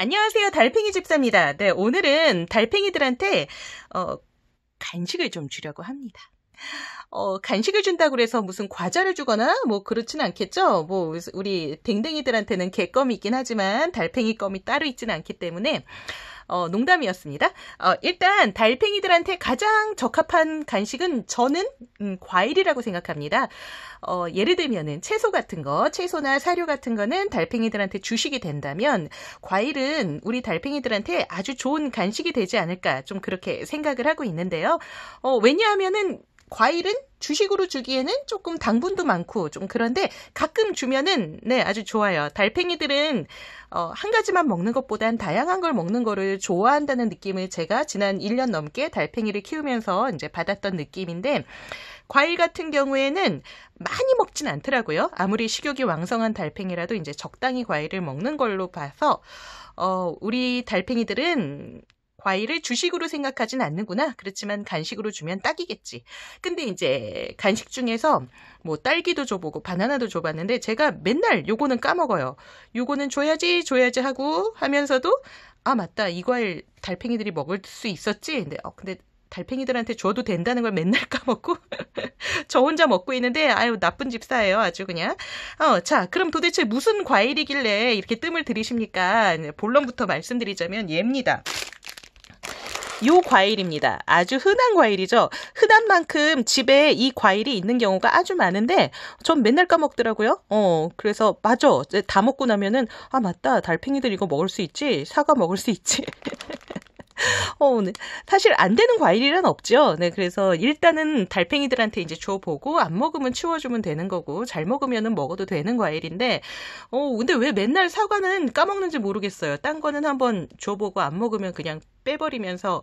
안녕하세요. 달팽이 집사입니다. 네, 오늘은 달팽이들한테 어, 간식을 좀 주려고 합니다. 어, 간식을 준다고 해서 무슨 과자를 주거나 뭐 그렇진 않겠죠. 뭐 우리 댕댕이들한테는 개껌이 있긴 하지만 달팽이 껌이 따로 있지는 않기 때문에 어, 농담이었습니다. 어, 일단 달팽이들한테 가장 적합한 간식은 저는 음, 과일이라고 생각합니다. 어, 예를 들면은 채소 같은 거, 채소나 사료 같은 거는 달팽이들한테 주식이 된다면 과일은 우리 달팽이들한테 아주 좋은 간식이 되지 않을까 좀 그렇게 생각을 하고 있는데요. 어, 왜냐하면은 과일은 주식으로 주기에는 조금 당분도 많고 좀 그런데 가끔 주면은 네 아주 좋아요. 달팽이들은 어, 한 가지만 먹는 것보단 다양한 걸 먹는 거를 좋아한다는 느낌을 제가 지난 1년 넘게 달팽이를 키우면서 이제 받았던 느낌인데 과일 같은 경우에는 많이 먹진 않더라고요. 아무리 식욕이 왕성한 달팽이라도 이제 적당히 과일을 먹는 걸로 봐서 어, 우리 달팽이들은 과일을 주식으로 생각하진 않는구나. 그렇지만 간식으로 주면 딱이겠지. 근데 이제 간식 중에서 뭐 딸기도 줘보고 바나나도 줘봤는데 제가 맨날 요거는 까먹어요. 요거는 줘야지 줘야지 하고 하면서도 아 맞다 이 과일 달팽이들이 먹을 수 있었지. 근데 어 근데 달팽이들한테 줘도 된다는 걸 맨날 까먹고 저 혼자 먹고 있는데 아유 나쁜 집사예요 아주 그냥 어자 그럼 도대체 무슨 과일이길래 이렇게 뜸을 들이십니까 본론부터 말씀드리자면 얘입니다 요 과일입니다. 아주 흔한 과일이죠. 흔한 만큼 집에 이 과일이 있는 경우가 아주 많은데 전 맨날 까먹더라고요. 어, 그래서 맞아. 다 먹고 나면은 아 맞다. 달팽이들 이거 먹을 수 있지. 사과 먹을 수 있지. 어, 네. 사실 안 되는 과일이란 없죠. 네, 그래서 일단은 달팽이들한테 이제 줘보고 안 먹으면 치워주면 되는 거고 잘 먹으면은 먹어도 되는 과일인데, 어, 근데 왜 맨날 사과는 까먹는지 모르겠어요. 딴 거는 한번 줘보고 안 먹으면 그냥 빼버리면서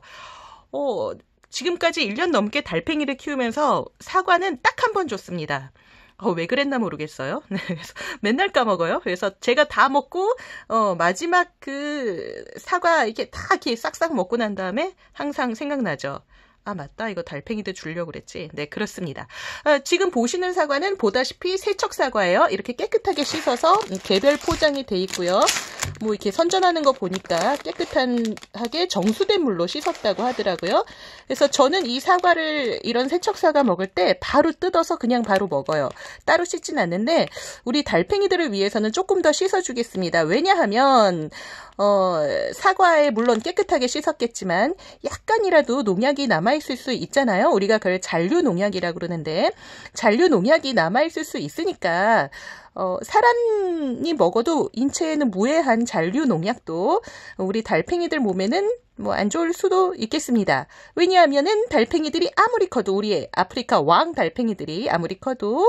어, 지금까지 1년 넘게 달팽이를 키우면서 사과는 딱 한 번 줬습니다. 어, 왜 그랬나 모르겠어요. 네, 그래서 맨날 까먹어요. 그래서 제가 다 먹고, 어, 마지막 그 사과 이렇게 다 이렇게 싹싹 먹고 난 다음에 항상 생각나죠. 아 맞다 이거 달팽이들 줄려고 그랬지 네 그렇습니다 아, 지금 보시는 사과는 보다시피 세척 사과예요 이렇게 깨끗하게 씻어서 개별 포장이 돼 있고요 뭐 이렇게 선전하는 거 보니까 깨끗 하게 정수된 물로 씻었다고 하더라고요 그래서 저는 이 사과를 이런 세척 사과 먹을 때 바로 뜯어서 그냥 바로 먹어요 따로 씻진 않는데 우리 달팽이들을 위해서는 조금 더 씻어 주겠습니다 왜냐하면 어 사과에 물론 깨끗하게 씻었겠지만 약간이라도 농약이 남아 남아있을 수 있잖아요. 우리가 그걸 잔류 농약이라고 그러는데, 잔류 농약이 남아있을 수 있으니까, 어, 사람이 먹어도 인체에는 무해한 잔류 농약도 우리 달팽이들 몸에는 뭐 안 좋을 수도 있겠습니다. 왜냐하면은 달팽이들이 아무리 커도 우리의 아프리카 왕 달팽이들이 아무리 커도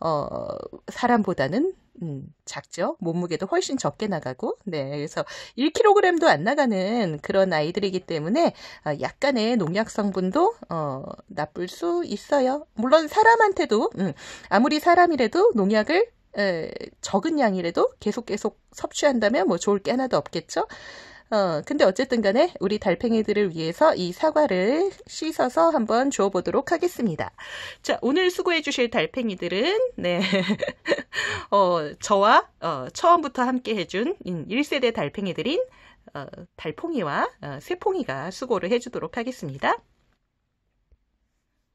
어 사람보다는 음, 작죠. 몸무게도 훨씬 적게 나가고, 네. 그래서 1kg도 안 나가는 그런 아이들이기 때문에 어, 약간의 농약 성분도 어, 나쁠 수 있어요. 물론 사람한테도 음, 아무리 사람이라도 농약을 에, 적은 양이라도 계속 계속 섭취한다면 뭐 좋을 게 하나도 없겠죠. 어, 근데 어쨌든 간에 우리 달팽이들을 위해서 이 사과를 씻어서 한번 주워보도록 하겠습니다. 자, 오늘 수고해주실 달팽이들은, 네, 어, 저와, 어, 처음부터 함께 해준 1세대 달팽이들인, 어, 달팽이와 어, 새퐁이가 수고를 해주도록 하겠습니다.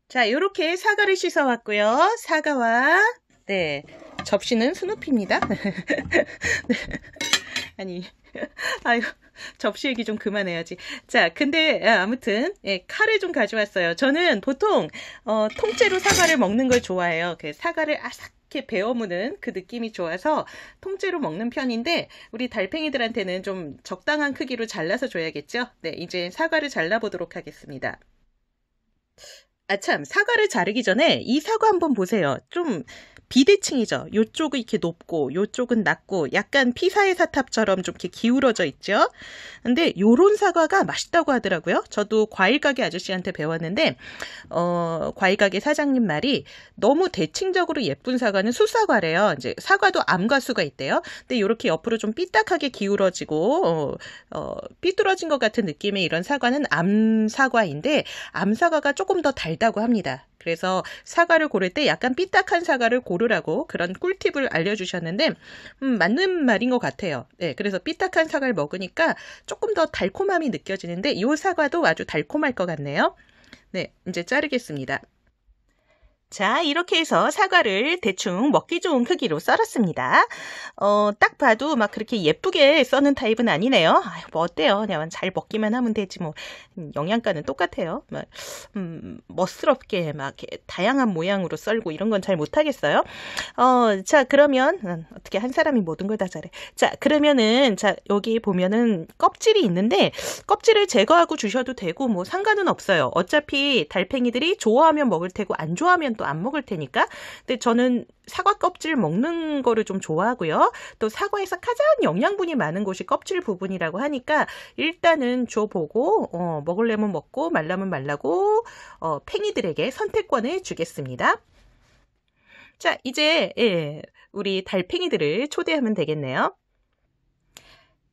자, 이렇게 사과를 씻어왔고요. 사과와, 네, 접시는 스누피입니다 네, 아니, 아유. 접시 얘기 좀 그만해야지. 자, 근데 아, 아무튼 예, 칼을 좀 가져왔어요. 저는 보통 어, 통째로 사과를 먹는 걸 좋아해요. 그 사과를 아삭 이렇게 베어무는 그 느낌이 좋아서 통째로 먹는 편인데 우리 달팽이들한테는 좀 적당한 크기로 잘라서 줘야겠죠? 네, 이제 사과를 잘라보도록 하겠습니다. 아참, 사과를 자르기 전에 이 사과 한번 보세요. 좀 비대칭이죠. 요쪽이 이렇게 높고 요쪽은 낮고 약간 피사의 사탑처럼 좀 이렇게 기울어져 있죠. 근데 요런 사과가 맛있다고 하더라고요. 저도 과일 가게 아저씨한테 배웠는데 어, 과일 가게 사장님 말이 너무 대칭적으로 예쁜 사과는 수사과래요. 이제 사과도 암과수가 있대요. 근데 요렇게 옆으로 좀 삐딱하게 기울어지고 어, 어, 삐뚤어진 것 같은 느낌의 이런 사과는 암사과인데 암사과가 조금 더 달다고 합니다. 그래서 사과를 고를 때 약간 삐딱한 사과를 고르라고 그런 꿀팁을 알려주셨는데 음, 맞는 말인 것 같아요. 네, 그래서 삐딱한 사과를 먹으니까 조금 더 달콤함이 느껴지는데 이 사과도 아주 달콤할 것 같네요. 네, 이제 자르겠습니다. 자, 이렇게 해서 사과를 대충 먹기 좋은 크기로 썰었습니다. 어, 딱 봐도 막 그렇게 예쁘게 써는 타입은 아니네요. 아유, 뭐 어때요? 그냥 잘 먹기만 하면 되지 뭐. 음, 영양가는 똑같아요. 막, 뭐, 음, 멋스럽게 막 다양한 모양으로 썰고 이런 건 잘 못하겠어요. 어, 자, 그러면, 음, 어떻게 한 사람이 모든 걸 다 잘해. 자, 그러면은, 자, 여기 보면은 껍질이 있는데, 껍질을 제거하고 주셔도 되고, 뭐 상관은 없어요. 어차피 달팽이들이 좋아하면 먹을 테고, 안 좋아하면 또안 먹을 테니까. 근데 저는 사과 껍질 먹는 거를 좀 좋아하고요. 또 사과에서 가장 영양분이 많은 곳이 껍질 부분이라고 하니까 일단은 줘보고 어, 먹을래면 먹고 말라면 말라고 어, 팽이들에게 선택권을 주겠습니다. 자, 이제 예, 우리 달팽이들을 초대하면 되겠네요.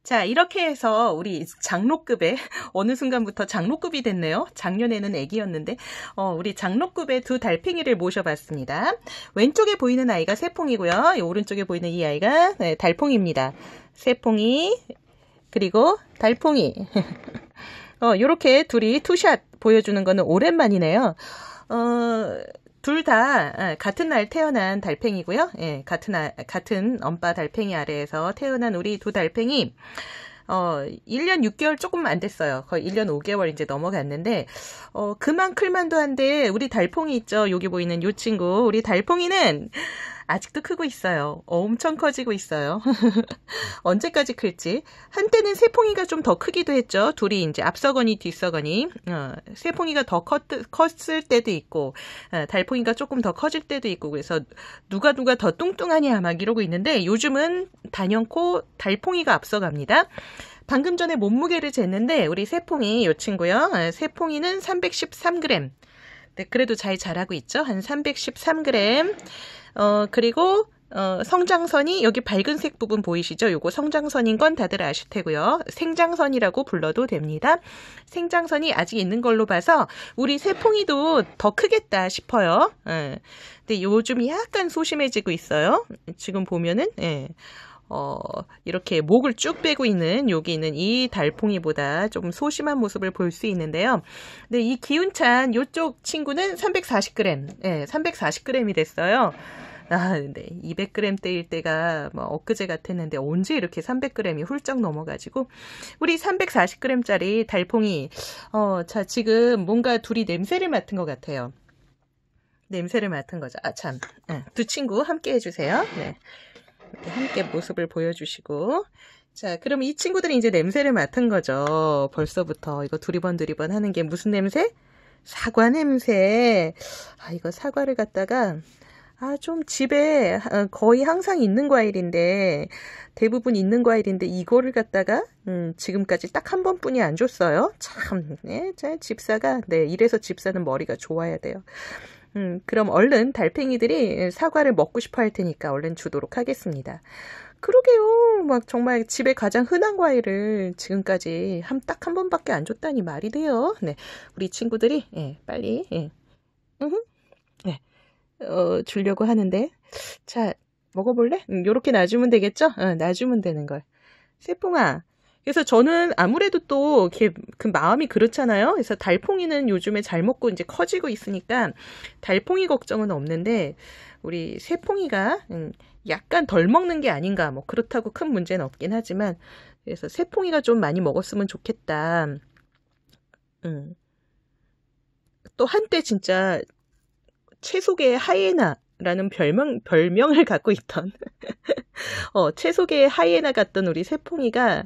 자, 이렇게 해서 우리 장로급의 어느 순간부터 장로급이 됐네요. 작년에는 애기였는데 어, 우리 장로급의 두 달팽이를 모셔봤습니다. 왼쪽에 보이는 아이가 세퐁이고요. 오른쪽에 보이는 이 아이가 네, 달퐁입니다. 세퐁이 그리고 달퐁이 어, 요렇게 둘이 투샷 보여주는 거는 오랜만이네요. 어... 둘다 아, 같은 날 태어난 달팽이고요. 예, 같은 아, 같은 엄빠 달팽이 아래에서 태어난 우리 두 달팽이 어, 1년 6개월 조금 안 됐어요. 거의 1년 5개월 이제 넘어갔는데, 어, 그만 클만도 한데, 우리 달팽이 있죠? 여기 보이는 요 친구. 우리 달팽이는, 아직도 크고 있어요. 엄청 커지고 있어요. 언제까지 클지. 한때는 새풍이가좀 더 크기도 했죠. 둘이 이제 앞서거니 뒤서거니. 어, 세풍이가 더 컸, 컸을 때도 있고, 어, 달풍이가 조금 더 커질 때도 있고, 그래서 누가 누가 더 뚱뚱하냐 막 이러고 있는데 요즘은 단연코 달풍이가 앞서갑니다. 방금 전에 몸무게를 쟀는데 우리 새풍이요 친구요. 새풍이는 어, 313g. 네, 그래도 잘 자라고 있죠. 한 313g. 어, 그리고 어, 성장선이 여기 밝은색 부분 보이시죠? 요거 성장선인 건 다들 아실 테고요. 생장선이라고 불러도 됩니다. 생장선이 아직 있는 걸로 봐서 우리 세풍이도 더 크겠다 싶어요. 예. 근데 요즘 약간 소심해지고 있어요. 지금 보면은 예. 어, 이렇게 목을 쭉 빼고 있는 여기 있는 이 달팽이보다 좀 소심한 모습을 볼 수 있는데요. 근데 이 기운찬 요쪽 친구는 340g, 예, 340g이 됐어요. 아, 네. 200g대일 때가 뭐 엊그제 같았는데 언제 이렇게 300g이 훌쩍 넘어가지고 우리 340g짜리 달팽이 어, 자 지금 뭔가 둘이 냄새를 맡은 것 같아요. 냄새를 맡은 거죠. 아, 참. 네. 두 친구 함께 해주세요. 네. 함께 모습을 보여주시고. 자, 그럼 이 친구들이 이제 냄새를 맡은 거죠. 벌써부터 이거 두리번 두리번 하는 게 무슨 냄새? 사과 냄새. 아, 이거 사과를 갖다가 아, 좀 집에 아, 거의 항상 있는 과일인데, 대부분 있는 과일인데, 이거를 갖다가, 음, 지금까지 딱 한 번뿐이 안 줬어요. 참, 네, 참, 집사가, 네, 이래서 집사는 머리가 좋아야 돼요. 음, 그럼 얼른 달팽이들이 사과를 먹고 싶어 할 테니까 얼른 주도록 하겠습니다. 그러게요. 막 정말 집에 가장 흔한 과일을 지금까지 한 딱 한 번밖에 안 줬다니 말이 돼요. 네. 우리 친구들이 예, 빨리 예. 으 어, 주려고 하는데 자 먹어볼래? 음, 요렇게 놔주면 되겠죠? 어, 놔주면 되는 걸. 세풍아. 그래서 저는 아무래도 또그 마음이 그렇잖아요. 그래서 달팽이는 요즘에 잘 먹고 이제 커지고 있으니까 달팽이 걱정은 없는데 우리 세풍이가 음, 약간 덜 먹는 게 아닌가 뭐 그렇다고 큰 문제는 없긴 하지만 그래서 세풍이가 좀 많이 먹었으면 좋겠다. 음. 또 한때 진짜 최소계의 하이에나라는 별명, 별명을 갖고 있던, 어, 최소계의 하이에나 같던 우리 새풍이가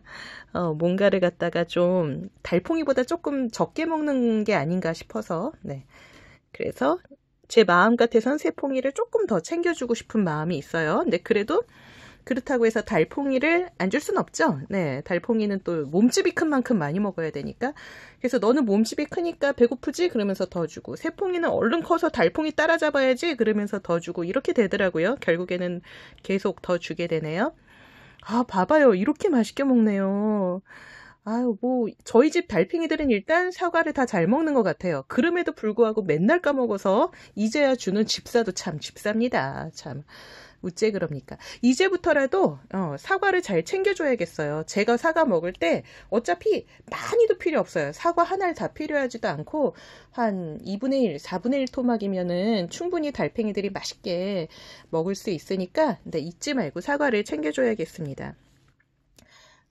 어, 뭔가를 갖다가 좀 달팽이보다 조금 적게 먹는 게 아닌가 싶어서, 네. 그래서 제 마음 같아선 새풍이를 조금 더 챙겨주고 싶은 마음이 있어요. 근데 그래도 그렇다고 해서 달팽이를 안 줄 순 없죠. 네, 달팽이는 또 몸집이 큰 만큼 많이 먹어야 되니까. 그래서 너는 몸집이 크니까 배고프지? 그러면서 더 주고. 새팽이는 얼른 커서 달팽이 따라잡아야지? 그러면서 더 주고. 이렇게 되더라고요. 결국에는 계속 더 주게 되네요. 아, 봐봐요. 이렇게 맛있게 먹네요. 아유, 뭐, 저희 집 달팽이들은 일단 사과를 다 잘 먹는 것 같아요. 그럼에도 불구하고 맨날 까먹어서 이제야 주는 집사도 참 집사입니다. 참. 우째 그럽니까? 이제부터라도 어, 사과를 잘 챙겨줘야겠어요. 제가 사과 먹을 때 어차피 많이도 필요 없어요. 사과 하나를 다 필요하지도 않고 한 2분의 1, 4분의 1 토막이면은 충분히 달팽이들이 맛있게 먹을 수 있으니까 근데 잊지 말고 사과를 챙겨줘야겠습니다.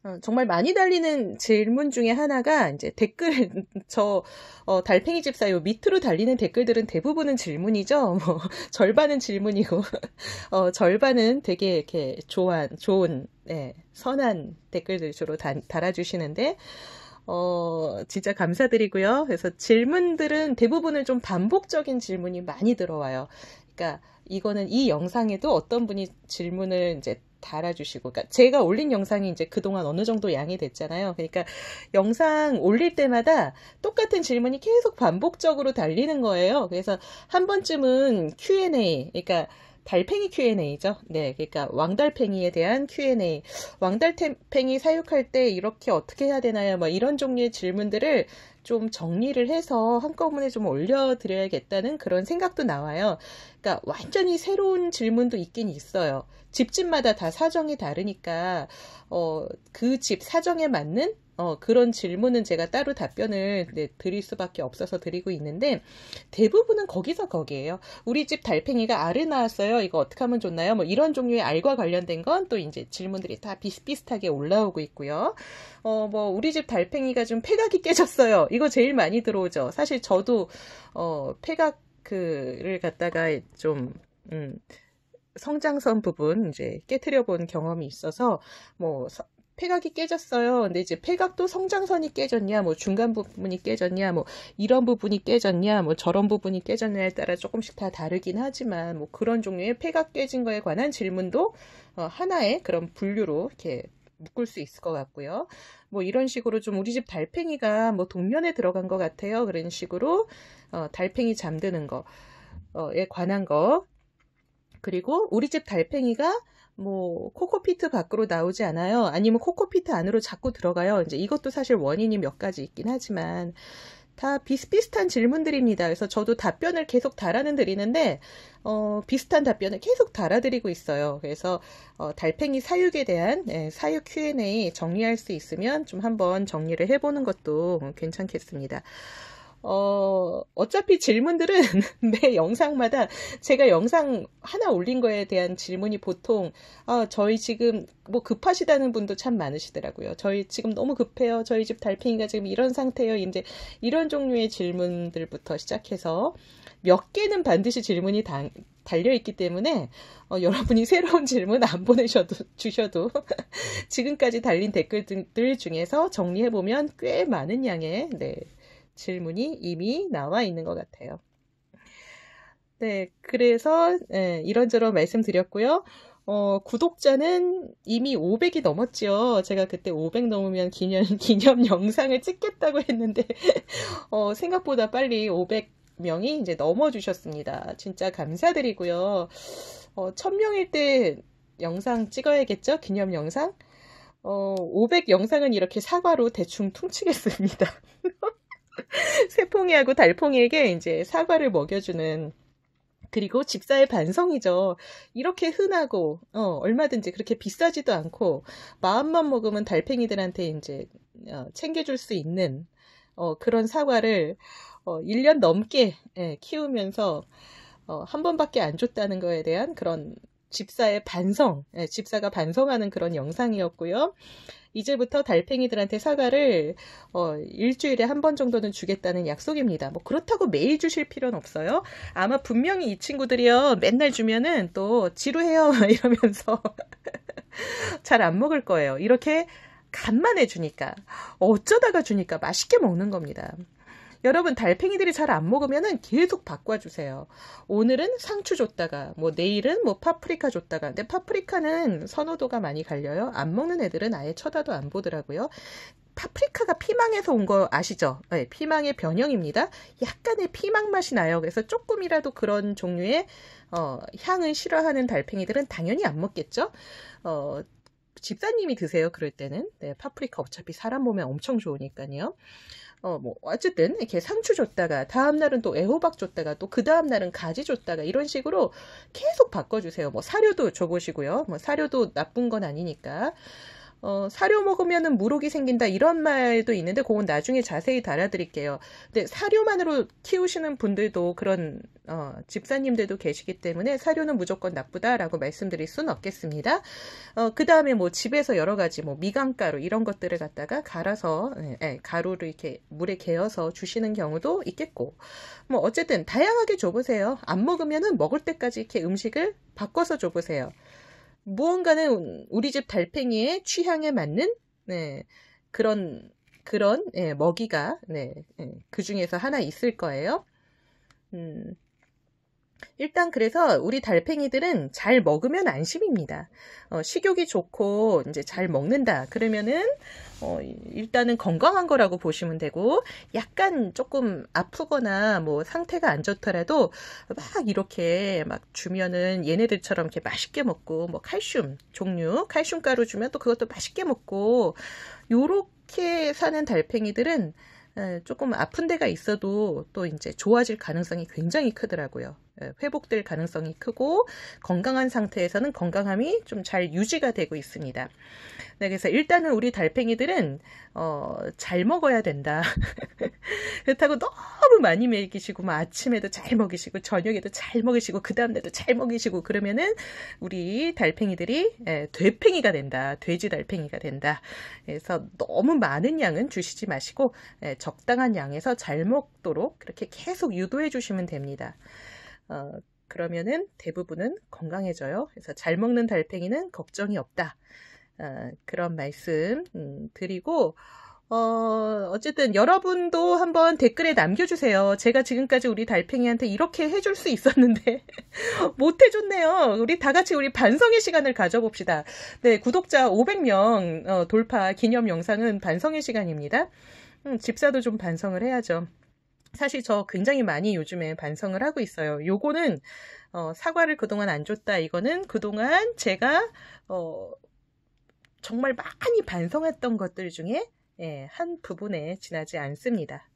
어, 정말 많이 달리는 질문 중에 하나가 이제 댓글 저 어, 달팽이 집사요 밑으로 달리는 댓글들은 대부분은 질문이죠. 뭐 절반은 질문이고 어, 절반은 되게 이렇게 좋은 좋은 예, 선한 댓글들 주로 다, 달아주시는데 어, 진짜 감사드리고요. 그래서 질문들은 대부분은 좀 반복적인 질문이 많이 들어와요. 그러니까 이거는 이 영상에도 어떤 분이 질문을 이제 달아주시고, 그러니까 제가 올린 영상이 이제 그동안 어느 정도 양이 됐잖아요. 그러니까 영상 올릴 때마다 똑같은 질문이 계속 반복적으로 달리는 거예요. 그래서 한 번쯤은 Q&A, 그러니까 달팽이 Q&A죠. 네, 그러니까 왕달팽이에 대한 Q&A. 왕달팽이 사육할 때 이렇게 어떻게 해야 되나요? 뭐 이런 종류의 질문들을 좀 정리를 해서 한꺼번에 좀 올려드려야겠다는 그런 생각도 나와요. 그러니까 완전히 새로운 질문도 있긴 있어요. 집집마다 다 사정이 다르니까 어, 그 집 사정에 맞는 어, 그런 질문은 제가 따로 답변을 네, 드릴 수밖에 없어서 드리고 있는데 대부분은 거기서 거기에요. 우리 집 달팽이가 알을 낳았어요. 이거 어떻게 하면 좋나요? 뭐 이런 종류의 알과 관련된 건 또 이제 질문들이 다 비슷비슷하게 올라오고 있고요. 어, 뭐 우리 집 달팽이가 좀 폐각이 깨졌어요. 이거 제일 많이 들어오죠. 사실 저도 어, 폐각을 갖다가 좀 음, 성장선 부분 이제 깨뜨려 본 경험이 있어서 뭐 폐각이 깨졌어요. 근데 이제 폐각도 성장선이 깨졌냐, 뭐 중간 부분이 깨졌냐, 뭐 이런 부분이 깨졌냐, 뭐 저런 부분이 깨졌냐에 따라 조금씩 다 다르긴 하지만 뭐 그런 종류의 폐각 깨진 거에 관한 질문도 어, 하나의 그런 분류로 이렇게 묶을 수 있을 것 같고요. 뭐 이런 식으로 좀 우리 집 달팽이가 뭐 동면에 들어간 것 같아요. 그런 식으로 어, 달팽이 잠드는 거에 어, 관한 거 그리고 우리 집 달팽이가 뭐 코코피트 밖으로 나오지 않아요. 아니면 코코피트 안으로 자꾸 들어가요. 이제 이것도 사실 원인이 몇 가지 있긴 하지만 다 비슷비슷한 질문들입니다. 그래서 저도 답변을 계속 달아는 드리는데 어, 비슷한 답변을 계속 달아드리고 있어요. 그래서 어, 달팽이 사육에 대한 예, 사육 Q&A 정리할 수 있으면 좀 한번 정리를 해보는 것도 괜찮겠습니다. 어, 어차피 질문들은 매 영상마다 제가 영상 하나 올린 거에 대한 질문이 보통, 아, 저희 지금 뭐 급하시다는 분도 참 많으시더라고요. 저희 지금 너무 급해요. 저희 집 달팽이가 지금 이런 상태예요. 이제 이런 종류의 질문들부터 시작해서 몇 개는 반드시 질문이 당, 달려있기 때문에 어, 여러분이 새로운 질문 안 보내셔도 주셔도 지금까지 달린 댓글들 중에서 정리해보면 꽤 많은 양의 네, 질문이 이미 나와 있는 것 같아요. 네, 그래서 네, 이런저런 말씀드렸고요. 어, 구독자는 이미 500이 넘었지요. 제가 그때 500 넘으면 기념, 기념 영상을 찍겠다고 했는데, 어, 생각보다 빨리 500명이 이제 넘어주셨습니다. 진짜 감사드리고요. 어, 1000명일 때 영상 찍어야겠죠? 기념 영상? 어, 500 영상은 이렇게 사과로 대충 퉁치겠습니다. 세풍이하고 달풍이에게 이제 사과를 먹여주는 그리고 직사의 반성이죠. 이렇게 흔하고 어, 얼마든지 그렇게 비싸지도 않고 마음만 먹으면 달팽이들한테 이제 어, 챙겨줄 수 있는 어, 그런 사과를 어, 1년 넘게 예, 키우면서 어, 한 번밖에 안 줬다는 거에 대한 그런 집사의 반성, 네, 집사가 반성하는 그런 영상이었고요. 이제부터 달팽이들한테 사과를 어, 일주일에 한 번 정도는 주겠다는 약속입니다. 뭐 그렇다고 매일 주실 필요는 없어요. 아마 분명히 이 친구들이요 맨날 주면은 또 지루해요 이러면서 잘 안 먹을 거예요. 이렇게 간만에 주니까 어쩌다가 주니까 맛있게 먹는 겁니다. 여러분 달팽이들이 잘 안 먹으면은 계속 바꿔주세요. 오늘은 상추 줬다가 뭐 내일은 뭐 파프리카 줬다가 근데 파프리카는 선호도가 많이 갈려요. 안 먹는 애들은 아예 쳐다도 안 보더라고요. 파프리카가 피망에서 온 거 아시죠? 네, 피망의 변형입니다. 약간의 피망 맛이 나요. 그래서 조금이라도 그런 종류의 어, 향을 싫어하는 달팽이들은 당연히 안 먹겠죠. 어, 집사님이 드세요. 그럴 때는 네, 파프리카 어차피 사람 몸에 엄청 좋으니까요. 어, 뭐, 어쨌든, 이렇게 상추 줬다가, 다음날은 또 애호박 줬다가, 또 그 다음날은 가지 줬다가, 이런 식으로 계속 바꿔주세요. 뭐, 사료도 줘보시고요. 뭐, 사료도 나쁜 건 아니니까. 어, 사료 먹으면 무록이 생긴다 이런 말도 있는데 그건 나중에 자세히 달아드릴게요. 근데 사료만으로 키우시는 분들도 그런 어, 집사님들도 계시기 때문에 사료는 무조건 나쁘다라고 말씀드릴 수는 없겠습니다. 어, 그 다음에 뭐 집에서 여러 가지 뭐 미강가루 이런 것들을 갖다가 갈아서 예, 예 가루를 이렇게 물에 개어서 주시는 경우도 있겠고 뭐 어쨌든 다양하게 줘보세요. 안먹으면 먹을 때까지 이렇게 음식을 바꿔서 줘보세요. 무언가는 우리 집 달팽이의 취향에 맞는 네, 그런 그런 예, 먹이가 네, 예, 그 중에서 하나 있을 거예요. 음. 일단 그래서 우리 달팽이들은 잘 먹으면 안심입니다. 어, 식욕이 좋고 이제 잘 먹는다. 그러면은 어, 일단은 건강한 거라고 보시면 되고 약간 조금 아프거나 뭐 상태가 안 좋더라도 막 이렇게 막 주면은 얘네들처럼 이렇게 맛있게 먹고 뭐 칼슘 종류 칼슘 가루 주면 또 그것도 맛있게 먹고 요렇게 사는 달팽이들은 조금 아픈 데가 있어도 또 이제 좋아질 가능성이 굉장히 크더라고요. 예, 회복될 가능성이 크고 건강한 상태에서는 건강함이 좀 잘 유지가 되고 있습니다. 네, 그래서 일단은 우리 달팽이들은 어, 잘 먹어야 된다. 그렇다고 너무 많이 먹이시고 막 뭐 아침에도 잘 먹이시고 저녁에도 잘 먹이시고 그 다음날도 잘 먹이시고 그러면은 우리 달팽이들이 예, 되팽이가 된다. 돼지 달팽이가 된다. 그래서 너무 많은 양은 주시지 마시고 예, 적당한 양에서 잘 먹도록 그렇게 계속 유도해 주시면 됩니다. 어, 그러면은 대부분은 건강해져요. 그래서 잘 먹는 달팽이는 걱정이 없다. 어, 그런 말씀 음, 드리고 어, 어쨌든 여러분도 한번 댓글에 남겨주세요. 제가 지금까지 우리 달팽이한테 이렇게 해줄 수 있었는데, 못 해줬네요. 우리 다 같이 우리 반성의 시간을 가져봅시다. 네, 구독자 500명 어, 돌파 기념 영상은 반성의 시간입니다. 음, 집사도 좀 반성을 해야죠. 사실 저 굉장히 많이 요즘에 반성을 하고 있어요. 요거는 어, 사과를 그동안 안 줬다. 이거는 그동안 제가 어, 정말 많이 반성했던 것들 중에 예, 한 부분에 지나지 않습니다.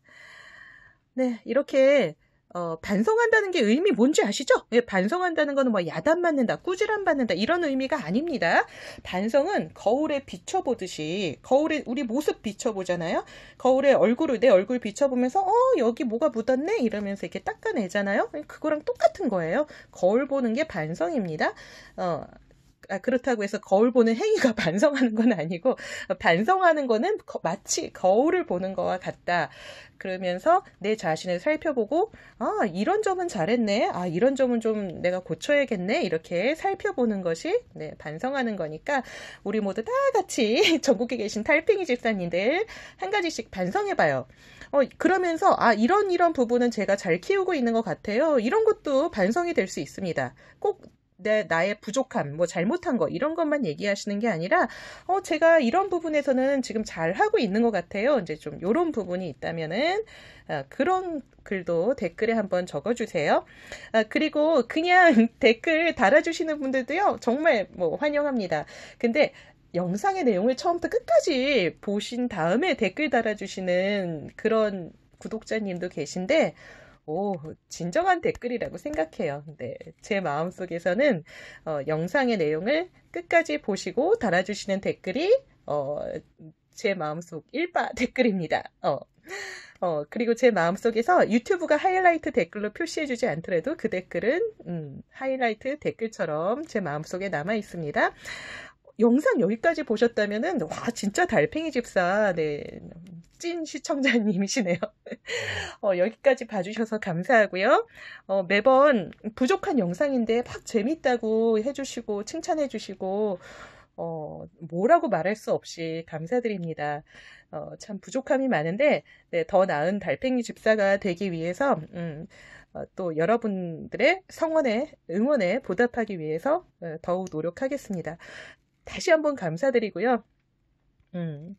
네, 이렇게 어, 반성한다는 게 의미 뭔지 아시죠? 예, 반성한다는 거는 뭐 야단 맞는다, 꾸지람 받는다 이런 의미가 아닙니다. 반성은 거울에 비춰보듯이 거울에 우리 모습 비춰보잖아요. 거울에 얼굴을 내 얼굴 비춰보면서 어 여기 뭐가 묻었네 이러면서 이렇게 닦아내잖아요. 그거랑 똑같은 거예요. 거울 보는 게 반성입니다. 어, 아, 그렇다고 해서 거울 보는 행위가 반성하는 건 아니고 반성하는 거는 마치 거울을 보는 거와 같다. 그러면서 내 자신을 살펴보고 아 이런 점은 잘했네 아 이런 점은 좀 내가 고쳐야겠네 이렇게 살펴보는 것이 네, 반성하는 거니까 우리 모두 다 같이 전국에 계신 탈핑이 집사님들 한 가지씩 반성해봐요 어 그러면서 아 이런 이런 부분은 제가 잘 키우고 있는 것 같아요 이런 것도 반성이 될 수 있습니다 꼭내 나의 부족함, 뭐 잘못한 거 이런 것만 얘기하시는 게 아니라 어 제가 이런 부분에서는 지금 잘 하고 있는 것 같아요. 이제 좀 이런 부분이 있다면은 어, 그런 글도 댓글에 한번 적어주세요. 아, 그리고 그냥 댓글 달아주시는 분들도요 정말 뭐 환영합니다. 근데 영상의 내용을 처음부터 끝까지 보신 다음에 댓글 달아주시는 그런 구독자님도 계신데 오, 진정한 댓글이라고 생각해요. 네, 제 마음속에서는 어, 영상의 내용을 끝까지 보시고 달아주시는 댓글이 어, 제 마음속 1바 댓글입니다. 어. 어, 그리고 제 마음속에서 유튜브가 하이라이트 댓글로 표시해주지 않더라도 그 댓글은, 음, 하이라이트 댓글처럼 제 마음속에 남아 있습니다. 영상 여기까지 보셨다면은 와 진짜 달팽이 집사 네. 찐 시청자님이시네요. 어, 여기까지 봐주셔서 감사하고요. 어, 매번 부족한 영상인데 막 재밌다고 해주시고 칭찬해주시고 어, 뭐라고 말할 수 없이 감사드립니다. 어, 참 부족함이 많은데 네, 더 나은 달팽이 집사가 되기 위해서 음, 어, 또 여러분들의 성원에 응원에 보답하기 위해서 어, 더욱 노력하겠습니다. 다시 한번 감사드리고요. 음,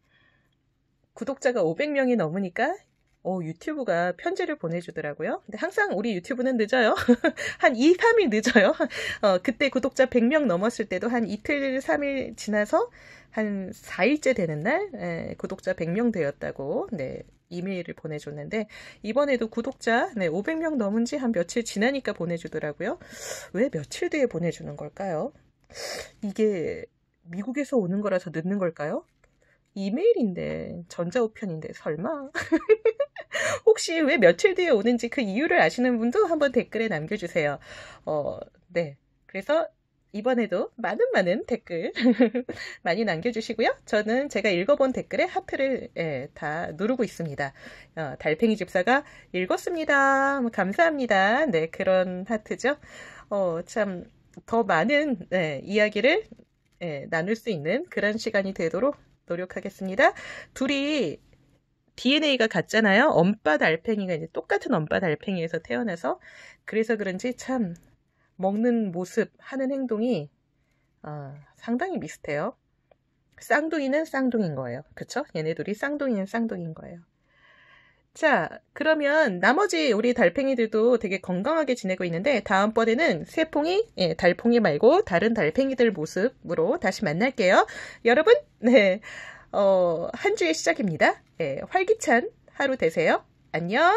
구독자가 500명이 넘으니까 어, 유튜브가 편지를 보내주더라고요. 근데 항상 우리 유튜브는 늦어요. 한 2, 3일 늦어요. 어, 그때 구독자 100명 넘었을 때도 한 이틀, 3일 지나서 한 4일째 되는 날 에, 예, 구독자 100명 되었다고 네, 이메일을 보내줬는데 이번에도 구독자 네, 500명 넘은 지 한 며칠 지나니까 보내주더라고요. 왜 며칠 뒤에 보내주는 걸까요? 이게 미국에서 오는 거라서 늦는 걸까요? 이메일인데 전자우편인데 설마 혹시 왜 며칠 뒤에 오는지 그 이유를 아시는 분도 한번 댓글에 남겨주세요. 어, 네. 그래서 이번에도 많은 많은 댓글 많이 남겨주시고요. 저는 제가 읽어본 댓글에 하트를 예, 다 누르고 있습니다. 어, 달팽이 집사가 읽었습니다. 뭐, 감사합니다. 네, 그런 하트죠. 어, 참, 더 많은 예, 이야기를 예, 나눌 수 있는 그런 시간이 되도록 노력하겠습니다. 둘이 DNA가 같잖아요. 엄빠 달팽이가 이제 똑같은 엄빠 달팽이에서 태어나서 그래서 그런지 참 먹는 모습, 하는 행동이 어, 상당히 비슷해요. 쌍둥이는 쌍둥인 거예요. 그렇죠 얘네 둘이 쌍둥이는 쌍둥인 거예요. 자, 그러면 나머지 우리 달팽이들도 되게 건강하게 지내고 있는데 다음번에는 새퐁이, 예, 달팽이 말고 다른 달팽이들 모습으로 다시 만날게요. 여러분, 네, 어, 한 주의 시작입니다. 예, 활기찬 하루 되세요. 안녕!